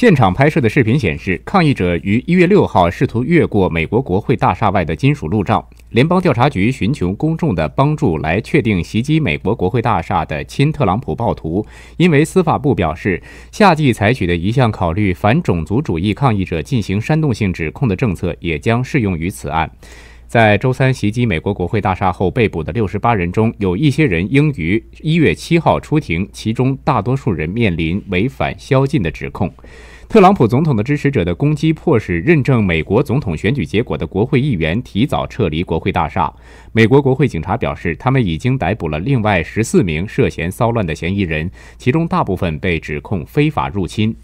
现场拍摄的视频显示，抗议者于一月六号试图越过美国国会大厦外的金属路障。联邦调查局寻求公众的帮助来确定袭击美国国会大厦的亲特朗普暴徒，因为司法部表示，夏季采取的一项考虑反种族主义抗议者进行煽动性指控的政策也将适用于此案。在周三袭击美国国会大厦后被捕的六十八人中，有一些人应于一月七号出庭，其中大多数人面临违反宵禁的指控。特朗普总统的支持者的攻击迫使认证美国总统选举结果的国会议员提早撤离国会大厦。美国国会警察表示，他们已经逮捕了另外十四名涉嫌骚乱的嫌疑人，其中大部分被指控非法入侵。